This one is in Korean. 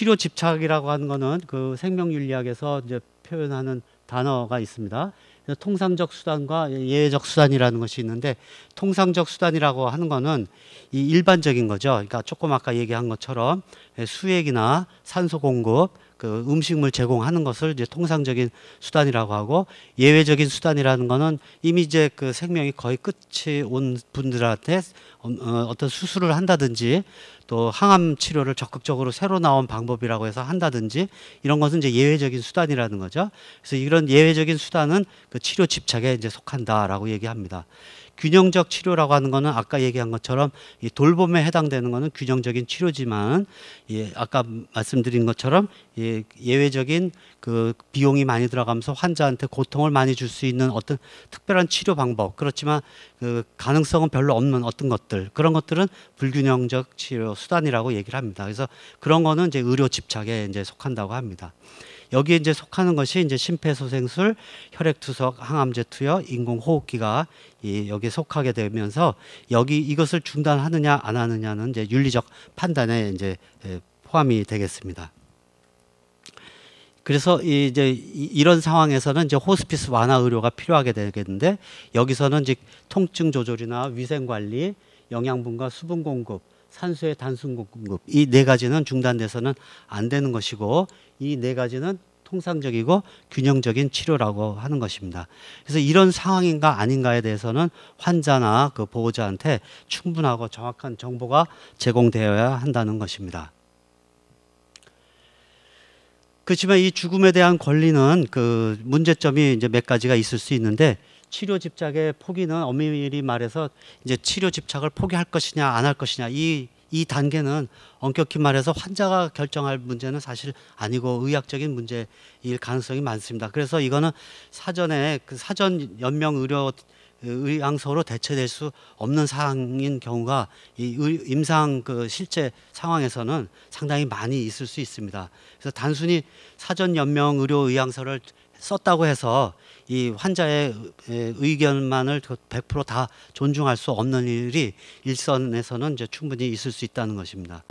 치료 집착이라고 하는 거는 그 생명윤리학에서 이제 표현하는 단어가 있습니다. 통상적 수단과 예외적 수단이라는 것이 있는데 통상적 수단이라고 하는 거는 일반적인 거죠. 그러니까 조금 아까 얘기한 것처럼 수액이나 산소 공급, 그 음식물 제공하는 것을 이제 통상적인 수단이라고 하고 예외적인 수단이라는 거는 이미 이제 그 생명이 거의 끝이 온 분들한테 어, 어떤 수술을 한다든지 또 항암 치료를 적극적으로 새로 나온 방법이라고 해서 한다든지 이런 것은 이제 예외적인 수단이라는 거죠. 그래서 이런 이런 예외적인 수단은 그 치료 집착에 이제 속한다라고 얘기합니다. 균형적 치료라고 하는 거는 아까 얘기한 것처럼 이 돌봄에 해당되는 거는 균형적인 치료지만 예, 아까 말씀드린 것처럼 예, 예외적인 그 비용이 많이 들어가면서 환자한테 고통을 많이 줄 수 있는 어떤 특별한 치료 방법 그렇지만 그 가능성은 별로 없는 어떤 것들 그런 것들은 불균형적 치료 수단이라고 얘기를 합니다. 그래서 그런 거는 이제 의료 집착에 이제 속한다고 합니다. 여기에 이제 속하는 것이 이제 심폐소생술, 혈액투석, 항암제 투여, 인공호흡기가 이 여기에 속하게 되면서 여기 이것을 중단하느냐 안 하느냐는 이제 윤리적 판단에 이제 포함이 되겠습니다. 그래서 이제 이런 상황에서는 이제 호스피스 완화 의료가 필요하게 되겠는데 여기서는 이제 통증 조절이나 위생 관리, 영양분과 수분 공급 산소의 단순 공급 이 네 가지는 중단돼서는 안 되는 것이고 이 네 가지는 통상적이고 균형적인 치료라고 하는 것입니다. 그래서 이런 상황인가 아닌가에 대해서는 환자나 그 보호자한테 충분하고 정확한 정보가 제공되어야 한다는 것입니다. 그렇지만 이 죽음에 대한 권리는 그 문제점이 이제 몇 가지가 있을 수 있는데 치료 집착의 포기는 엄밀히 말해서 이제 치료 집착을 포기할 것이냐 안 할 것이냐 이, 이 단계는 엄격히 말해서 환자가 결정할 문제는 사실 아니고 의학적인 문제일 가능성이 많습니다. 그래서 이거는 사전에 그 사전 연명 의료 의향서로 대체될 수 없는 사항인 경우가 이 임상 그 실제 상황에서는 상당히 많이 있을 수 있습니다. 그래서 단순히 사전 연명 의료 의향서를 썼다고 해서 이 환자의 의견만을 100%다 존중할 수 없는 일이 일선에서는 이제 충분히 있을 수 있다는 것입니다.